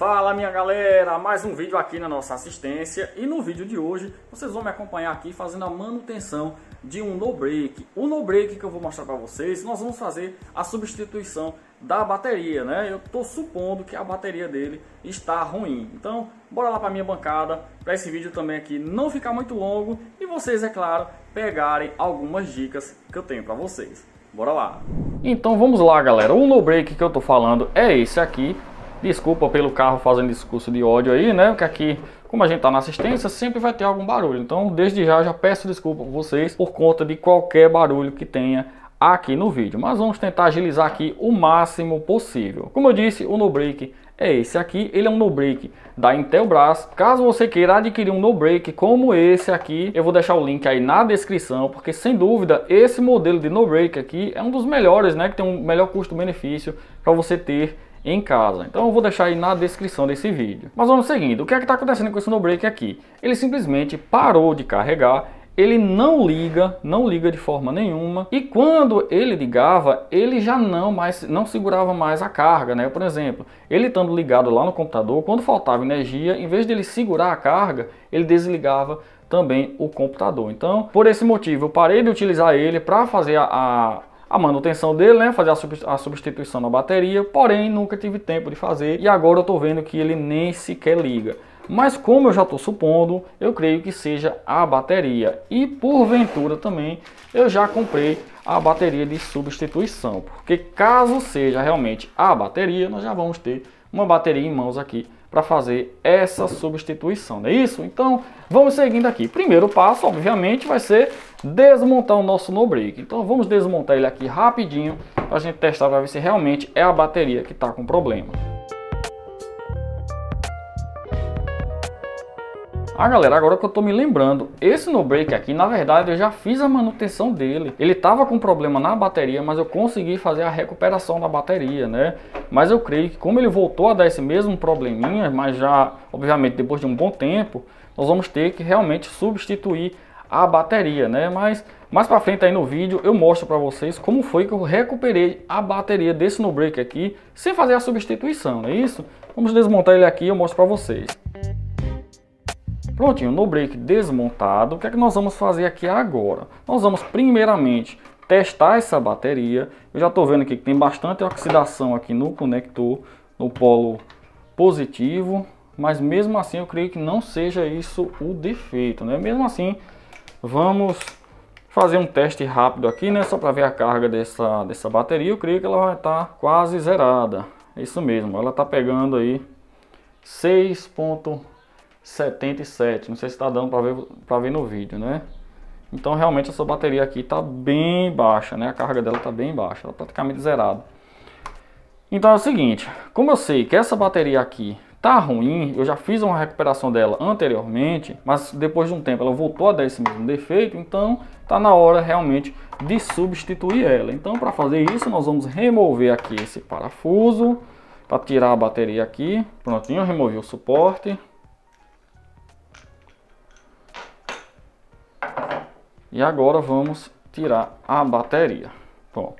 Fala minha galera, mais um vídeo aqui na nossa assistência e no vídeo de hoje vocês vão me acompanhar aqui fazendo a manutenção de um no break. O no break que eu vou mostrar para vocês, nós vamos fazer a substituição da bateria, né? Eu tô supondo que a bateria dele está ruim. Então, bora lá para minha bancada para esse vídeo também aqui não ficar muito longo e vocês, é claro, pegarem algumas dicas que eu tenho para vocês. Bora lá. Então vamos lá, galera. O no break que eu tô falando é esse aqui Desculpa pelo carro fazendo discurso de ódio aí, né? Porque aqui, como a gente tá na assistência, sempre vai ter algum barulho. Então, desde já, já peço desculpa a vocês por conta de qualquer barulho que tenha aqui no vídeo. Mas vamos tentar agilizar aqui o máximo possível. Como eu disse, o no break é esse aqui, ele é um no break da Intelbras. Caso você queira adquirir um no break como esse aqui, eu vou deixar o link aí na descrição, porque sem dúvida esse modelo de no break aqui é um dos melhores, né, que tem um melhor custo-benefício para você ter em casa. Então eu vou deixar aí na descrição desse vídeo. Mas vamos seguindo, o que é que está acontecendo com esse Snowbreak aqui? Ele simplesmente parou de carregar ele não liga, não liga de forma nenhuma. E quando ele ligava, ele já não mais não segurava mais a carga, né? Por exemplo, ele estando ligado lá no computador, quando faltava energia, em vez de ele segurar a carga, ele desligava também o computador. Então, por esse motivo, eu parei de utilizar ele para fazer a, a a manutenção dele, né, fazer a substituição da bateria, porém nunca tive tempo de fazer e agora eu estou vendo que ele nem sequer liga. Mas como eu já estou supondo, eu creio que seja a bateria e porventura também eu já comprei a bateria de substituição, porque caso seja realmente a bateria, nós já vamos ter uma bateria em mãos aqui para fazer essa substituição, não é isso? Então, vamos seguindo aqui. Primeiro passo, obviamente, vai ser desmontar o nosso no break. Então, vamos desmontar ele aqui rapidinho para a gente testar para ver se realmente é a bateria que está com problema. Ah galera, agora que eu tô me lembrando, esse no break aqui, na verdade eu já fiz a manutenção dele. Ele tava com problema na bateria, mas eu consegui fazer a recuperação da bateria, né? Mas eu creio que como ele voltou a dar esse mesmo probleminha, mas já, obviamente, depois de um bom tempo, nós vamos ter que realmente substituir a bateria, né? Mas mais para frente aí no vídeo eu mostro para vocês como foi que eu recuperei a bateria desse no break aqui sem fazer a substituição, não é isso? Vamos desmontar ele aqui e eu mostro para vocês. Prontinho, no break desmontado, o que é que nós vamos fazer aqui agora? Nós vamos primeiramente testar essa bateria. Eu já estou vendo aqui que tem bastante oxidação aqui no conector, no polo positivo, mas mesmo assim eu creio que não seja isso o defeito, né? Mesmo assim, vamos fazer um teste rápido aqui, né? Só para ver a carga dessa, dessa bateria, eu creio que ela vai estar tá quase zerada. É isso mesmo, ela está pegando aí 6. 77. Não sei se está dando para ver, ver no vídeo, né? Então realmente essa bateria aqui está bem baixa, né? A carga dela está bem baixa, ela tá praticamente zerada. Então é o seguinte, como eu sei que essa bateria aqui está ruim, eu já fiz uma recuperação dela anteriormente, mas depois de um tempo ela voltou a dar esse mesmo defeito, então está na hora realmente de substituir ela. Então para fazer isso nós vamos remover aqui esse parafuso, para tirar a bateria aqui, prontinho, removi o suporte, E agora vamos tirar a bateria. Pronto.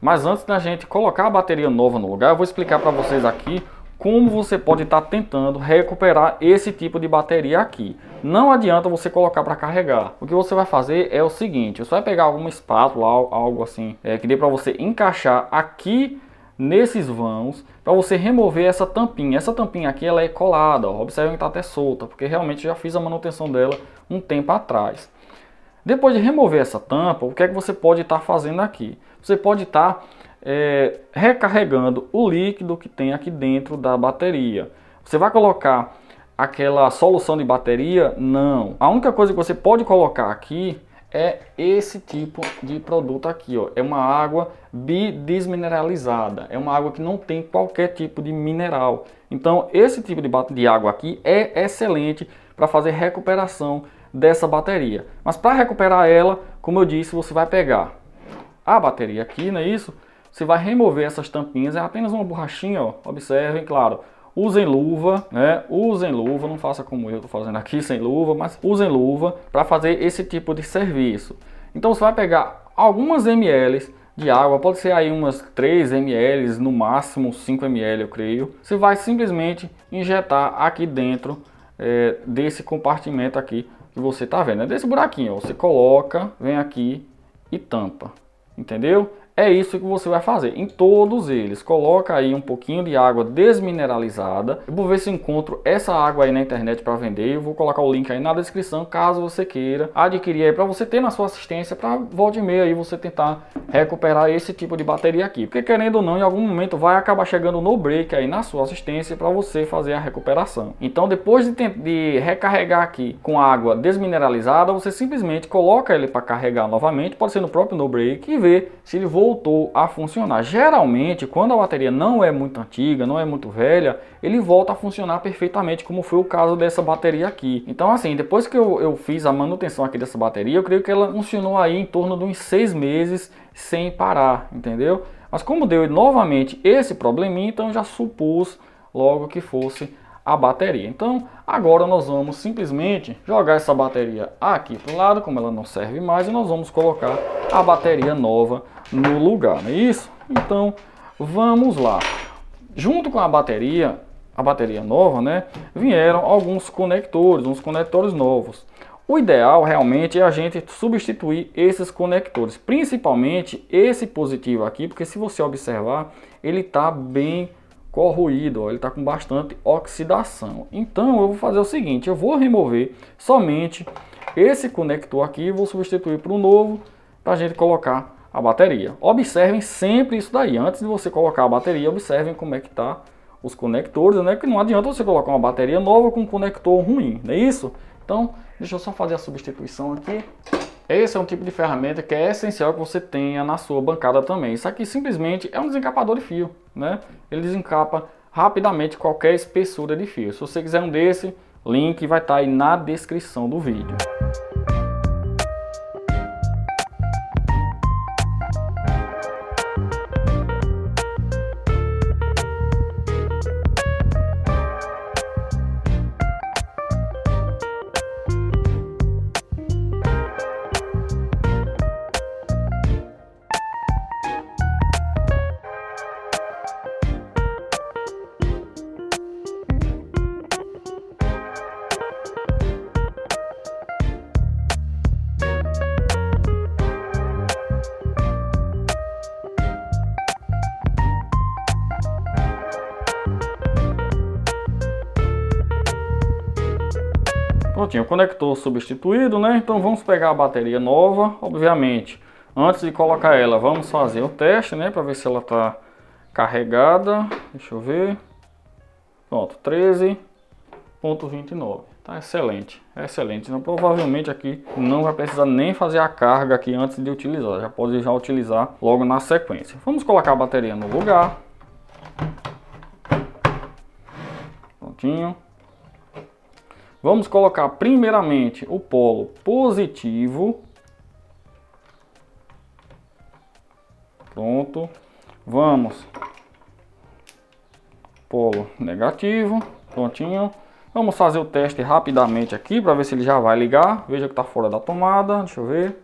Mas antes da gente colocar a bateria nova no lugar, eu vou explicar para vocês aqui como você pode estar tá tentando recuperar esse tipo de bateria aqui. Não adianta você colocar para carregar. O que você vai fazer é o seguinte, você vai pegar alguma espátula, algo assim, é, que dê para você encaixar aqui nesses vãos para você remover essa tampinha. Essa tampinha aqui ela é colada, ó, observem que está até solta, porque realmente já fiz a manutenção dela um tempo atrás. Depois de remover essa tampa, o que é que você pode estar tá fazendo aqui? Você pode estar tá, é, recarregando o líquido que tem aqui dentro da bateria. Você vai colocar aquela solução de bateria? Não. A única coisa que você pode colocar aqui é esse tipo de produto aqui, ó. É uma água bidesmineralizada, é uma água que não tem qualquer tipo de mineral. Então, esse tipo de, de água aqui é excelente para fazer recuperação dessa bateria. Mas para recuperar ela, como eu disse, você vai pegar a bateria aqui, não é isso? Você vai remover essas tampinhas, é apenas uma borrachinha, ó. Observem, claro, usem luva, né? Usem luva, não faça como eu estou fazendo aqui sem luva, mas usem luva para fazer esse tipo de serviço. Então você vai pegar algumas ml de água, pode ser aí umas 3 ml, no máximo 5 ml, eu creio. Você vai simplesmente injetar aqui dentro é, desse compartimento aqui que você está vendo, é desse buraquinho. Ó. Você coloca, vem aqui e tampa, entendeu? É isso que você vai fazer. Em todos eles, coloca aí um pouquinho de água desmineralizada. Eu vou ver se encontro essa água aí na internet para vender. Eu vou colocar o link aí na descrição, caso você queira adquirir aí para você ter na sua assistência para volta e meia aí você tentar recuperar esse tipo de bateria aqui. Porque querendo ou não, em algum momento vai acabar chegando no break aí na sua assistência para você fazer a recuperação. Então, depois de, de recarregar aqui com água desmineralizada, você simplesmente coloca ele para carregar novamente, pode ser no próprio no break e ver se ele voltou voltou a funcionar. Geralmente, quando a bateria não é muito antiga, não é muito velha, ele volta a funcionar perfeitamente, como foi o caso dessa bateria aqui. Então, assim, depois que eu, eu fiz a manutenção aqui dessa bateria, eu creio que ela funcionou aí em torno de uns seis meses sem parar, entendeu? Mas como deu novamente esse probleminha, então já supus logo que fosse a bateria. Então, agora nós vamos simplesmente jogar essa bateria aqui para o lado, como ela não serve mais, e nós vamos colocar a bateria nova no lugar, não é isso? Então, vamos lá. Junto com a bateria, a bateria nova, né, vieram alguns conectores, uns conectores novos. O ideal realmente é a gente substituir esses conectores, principalmente esse positivo aqui, porque se você observar, ele está bem corroído, ó, ele está com bastante oxidação. Então eu vou fazer o seguinte, eu vou remover somente esse conector aqui, vou substituir por um novo para a gente colocar a bateria. Observem sempre isso daí. Antes de você colocar a bateria, observem como é que tá os conectores, né? Que não adianta você colocar uma bateria nova com um conector ruim, não é isso? Então, deixa eu só fazer a substituição aqui. Esse é um tipo de ferramenta que é essencial que você tenha na sua bancada também. Isso aqui simplesmente é um desencapador de fio, né? Ele desencapa rapidamente qualquer espessura de fio. Se você quiser um desse, link vai estar tá aí na descrição do vídeo. prontinho, o conector substituído, né? Então vamos pegar a bateria nova, obviamente. Antes de colocar ela, vamos fazer o teste, né? Para ver se ela está carregada. Deixa eu ver. Pronto, 13.29. Tá excelente, é excelente. Então, provavelmente aqui não vai precisar nem fazer a carga aqui antes de utilizar. Já pode já utilizar logo na sequência. Vamos colocar a bateria no lugar. Prontinho. Vamos colocar primeiramente o polo positivo. Pronto. Vamos. Polo negativo. Prontinho. Vamos fazer o teste rapidamente aqui para ver se ele já vai ligar. Veja que está fora da tomada. Deixa eu ver.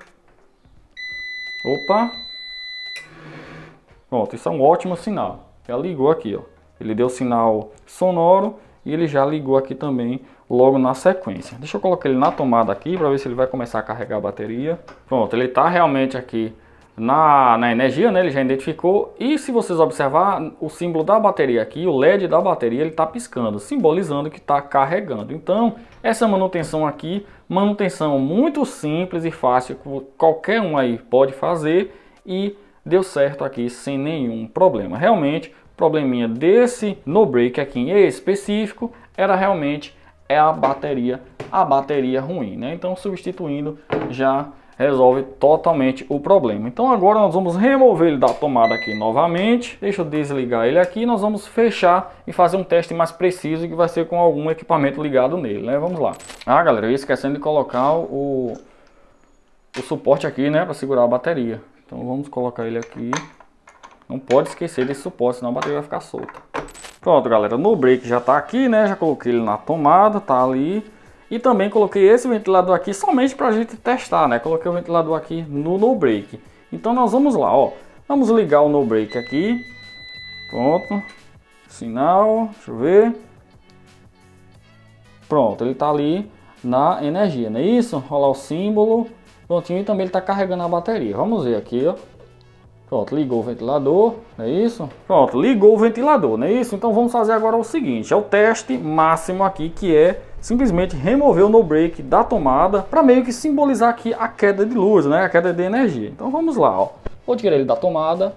Opa. Pronto, isso é um ótimo sinal. Já ligou aqui, ó. Ele deu sinal sonoro e ele já ligou aqui também logo na sequência. Deixa eu colocar ele na tomada aqui para ver se ele vai começar a carregar a bateria. Pronto, ele está realmente aqui na, na energia, né? ele já identificou. E se vocês observar o símbolo da bateria aqui, o LED da bateria, ele está piscando, simbolizando que está carregando. Então, essa manutenção aqui, manutenção muito simples e fácil, qualquer um aí pode fazer e deu certo aqui sem nenhum problema. Realmente, probleminha desse no break aqui em específico era realmente é a bateria, a bateria ruim, né? Então substituindo já resolve totalmente o problema. Então agora nós vamos remover ele da tomada aqui novamente. Deixa eu desligar ele aqui. Nós vamos fechar e fazer um teste mais preciso que vai ser com algum equipamento ligado nele, né? Vamos lá. Ah, galera, eu ia esquecendo de colocar o, o suporte aqui, né? Para segurar a bateria. Então vamos colocar ele aqui. Não pode esquecer desse suporte, senão a bateria vai ficar solta. Pronto, galera, no break já tá aqui, né? Já coloquei ele na tomada, tá ali. E também coloquei esse ventilador aqui somente para a gente testar, né? Coloquei o ventilador aqui no no break. Então nós vamos lá, ó. Vamos ligar o no break aqui. Pronto. Sinal, deixa eu ver. Pronto, ele tá ali na energia, não é isso? Rolar o símbolo. Prontinho, e também ele tá carregando a bateria. Vamos ver aqui, ó. Pronto, ligou o ventilador, não é isso? Pronto, ligou o ventilador, não é isso? Então vamos fazer agora o seguinte, é o teste máximo aqui que é simplesmente remover o no break da tomada para meio que simbolizar aqui a queda de luz, né? A queda de energia. Então vamos lá, ó. Vou tirar ele da tomada.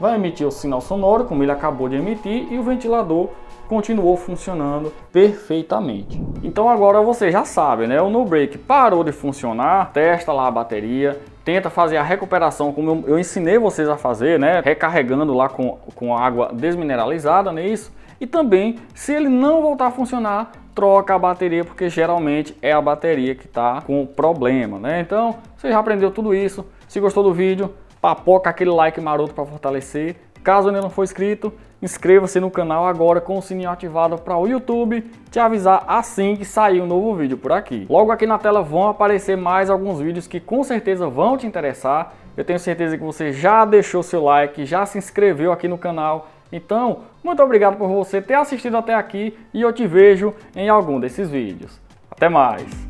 Vai emitir o sinal sonoro, como ele acabou de emitir, e o ventilador continuou funcionando perfeitamente. Então agora você já sabe, né? O no break parou de funcionar, testa lá a bateria, tenta fazer a recuperação como eu, eu ensinei vocês a fazer, né? Recarregando lá com, com água desmineralizada, não é isso? E também, se ele não voltar a funcionar, troca a bateria, porque geralmente é a bateria que está com problema, né? Então, você já aprendeu tudo isso. Se gostou do vídeo, papoca aquele like maroto para fortalecer. Caso ainda não for inscrito, Inscreva-se no canal agora com o sininho ativado para o YouTube te avisar assim que sair um novo vídeo por aqui. Logo aqui na tela vão aparecer mais alguns vídeos que com certeza vão te interessar. Eu tenho certeza que você já deixou seu like, já se inscreveu aqui no canal. Então, muito obrigado por você ter assistido até aqui e eu te vejo em algum desses vídeos. Até mais!